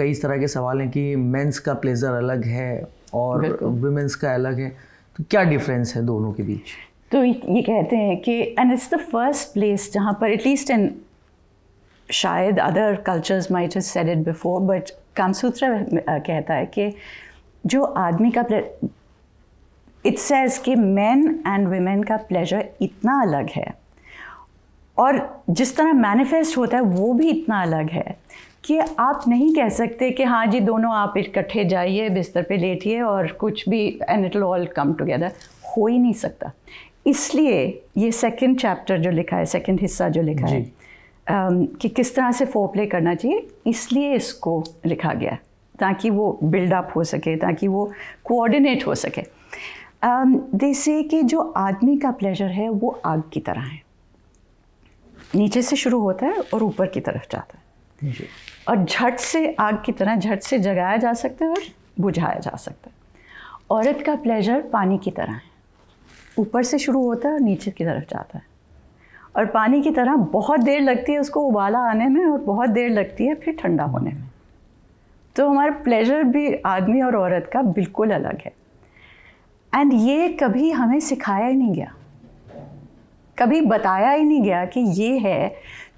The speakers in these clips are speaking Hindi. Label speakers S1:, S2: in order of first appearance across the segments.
S1: कई इस तरह के सवाल हैं कि मेंस का प्लेजर अलग है और वुमेंस का अलग है तो क्या डिफरेंस है दोनों के बीच
S2: तो ये कहते हैं कि and it's the first place जहाँ पर एटलीस्ट इन शायद other cultures might have said it before but Kamasutra कहता है कि जो आदमी का इट सेज कि मेन एंड वेमेन का प्लेजर इतना अलग है और जिस तरह मैनिफेस्ट होता है वो भी इतना अलग है कि आप नहीं कह सकते कि हाँ जी दोनों आप इकट्ठे जाइए बिस्तर पे लेटिए और कुछ भी and it all come together हो ही नहीं सकता इसलिए ये सेकंड चैप्टर जो लिखा है सेकंड हिस्सा जो लिखा है um, कि किस तरह से फोर प्ले करना चाहिए इसलिए इसको लिखा गया है ताकि वो बिल्डअप हो सके ताकि वो कोऑर्डिनेट हो सके जैसे um, कि जो आदमी का प्लेजर है वो आग की तरह है नीचे से शुरू होता है और ऊपर की तरफ जाता है और झट से आग की तरह झट से जगाया जा सकता है और बुझाया जा सकता है औरत का प्लेजर पानी की तरह है ऊपर से शुरू होता है और नीचे की तरफ जाता है और पानी की तरह बहुत देर लगती है उसको उबाला आने में और बहुत देर लगती है फिर ठंडा होने में तो हमारा प्लेजर भी आदमी और औरत का बिल्कुल अलग है एंड ये कभी हमें सिखाया ही नहीं गया कभी बताया ही नहीं गया कि ये है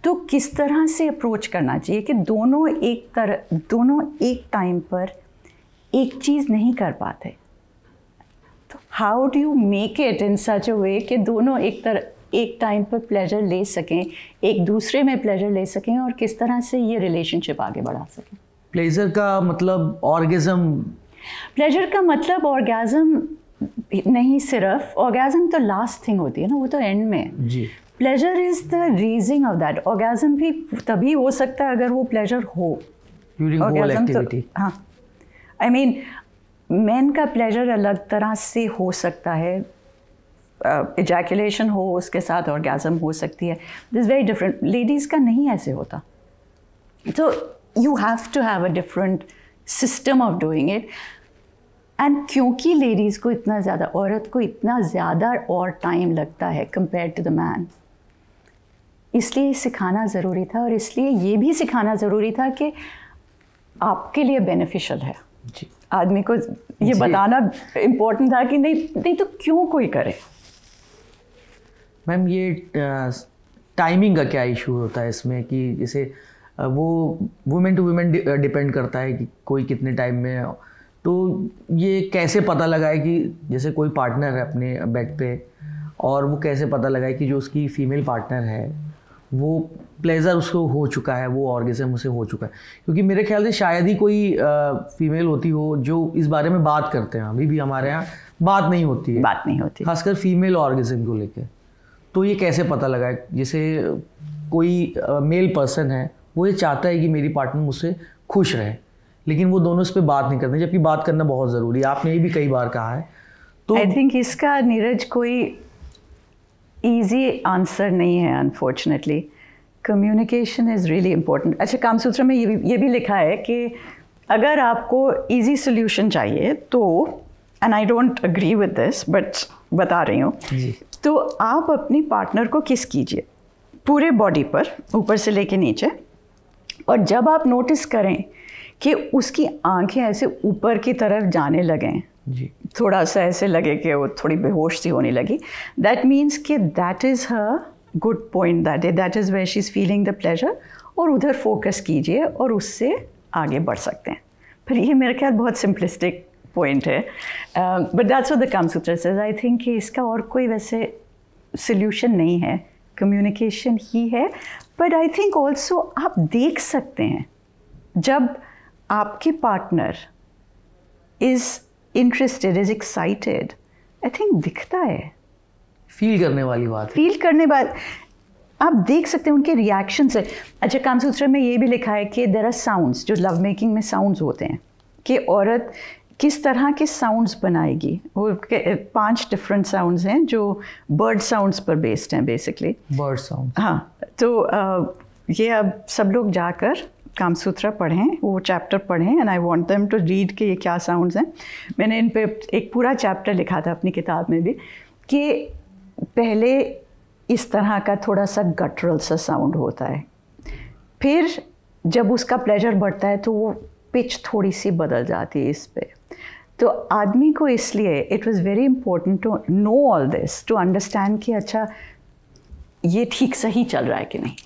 S2: तो किस तरह से अप्रोच करना चाहिए कि दोनों एक तरह दोनों एक टाइम पर एक चीज़ नहीं कर पाते तो how do you make it in such a way कि दोनों एक तरह एक टाइम पर प्लेजर ले सकें एक दूसरे में प्लेजर ले सकें और किस तरह से ये रिलेशनशिप आगे बढ़ा सकें
S1: प्लेजर का मतलब ऑर्गेज़म
S2: प्लेजर का मतलब ऑर्गेज़म नहीं सिर्फ ऑर्गेज़म तो लास्ट थिंग होती है ना वो तो एंड में जी pleasure is the reaching of that orgasm भी तभी हो सकता है अगर वो प्लेजर हो
S1: ऑर्गेजम तो
S2: हाँ आई मीन मैन का प्लेजर अलग तरह से हो सकता है इजैकुलेशन uh, हो उसके साथ ऑर्गेजम हो सकती है दिस वेरी डिफरेंट लेडीज़ का नहीं ऐसे होता तो you have to have a different system of doing it and क्योंकि लेडीज़ को इतना ज़्यादा औरत को इतना ज़्यादा और टाइम लगता है कंपेयर टू द मैन इसलिए सिखाना ज़रूरी था और इसलिए ये भी सिखाना ज़रूरी था कि आपके लिए बेनिफिशियल है जी आदमी को ये बताना इम्पोर्टेंट था कि नहीं
S1: नहीं तो क्यों कोई करे मैम ये टाइमिंग का क्या इशू होता है इसमें कि जैसे वो वुमेन टू वुमेन डिपेंड करता है कि कोई कितने टाइम में तो ये कैसे पता लगाए कि जैसे कोई पार्टनर है अपने बेड पे और वो कैसे पता लगाए कि जो उसकी फीमेल पार्टनर है वो प्लेजर उसको हो चुका है वो ऑर्गेजम उसे हो चुका है क्योंकि मेरे ख्याल से शायद ही कोई फीमेल होती हो जो इस बारे में बात करते हैं अभी भी हमारे यहाँ बात नहीं होती है बात नहीं होती खासकर फीमेल ऑर्गेजम को लेकर तो ये कैसे पता लगा जैसे कोई मेल पर्सन है वो ये चाहता है कि मेरी पार्टनर मुझसे खुश रहे लेकिन वो दोनों उस पर बात नहीं करते जबकि बात करना बहुत ज़रूरी है आपने ये भी कई बार कहा है तो आई थिंक इसका नीरज कोई ईजी आंसर नहीं है unfortunately
S2: communication is really important अच्छा कामसूत्र में ये भी ये भी लिखा है कि अगर आपको ईजी सोल्यूशन चाहिए तो and I don't agree with this but बता रही हूँ तो आप अपनी पार्टनर को किस कीजिए पूरे बॉडी पर ऊपर से लेके नीचे और जब आप नोटिस करें कि उसकी आंखें ऐसे ऊपर की तरफ जाने लगें थोड़ा सा ऐसे लगे कि वो थोड़ी बेहोश सी होने लगी दैट मीन्स कि that is her good point that that is where she is feeling the pleasure और उधर फोकस कीजिए और उससे आगे बढ़ सकते हैं पर ये मेरे ख्याल बहुत सिंपलिस्टिक पॉइंट है बट दैट्स द कम सेज आई थिंक कि इसका और कोई वैसे सोल्यूशन नहीं है कम्युनिकेशन ही है बट आई थिंक ऑल्सो आप देख सकते हैं जब आपके partner is interested is excited I think दिखता है फील करने वाली बात फील करने वाली आप देख सकते हैं उनके रिएक्शन से अच्छा काम सूत्र में ये भी लिखा है कि देर आर साउंड्स जो लव मेकिंग में साउंड्स होते हैं कि औरत किस तरह के साउंड्स बनाएगी वो पांच डिफरेंट साउंड्स हैं जो बर्ड साउंड्स पर बेस्ड हैं बेसिकली बर्ड साउंड हाँ तो आ, ये अब सब लोग जाकर कामसूत्रा पढ़ें वो चैप्टर पढ़ें and I want them to read के ये क्या साउंड्स हैं मैंने इन पे एक पूरा चैप्टर लिखा था अपनी किताब में भी कि पहले इस तरह का थोड़ा सा गटरल सा साउंड होता है फिर जब उसका प्लेजर बढ़ता है तो वो पिच थोड़ी सी बदल जाती है इस पर तो आदमी को इसलिए it was very important to know all this to understand कि अच्छा ये ठीक सही चल रहा
S1: है कि नहीं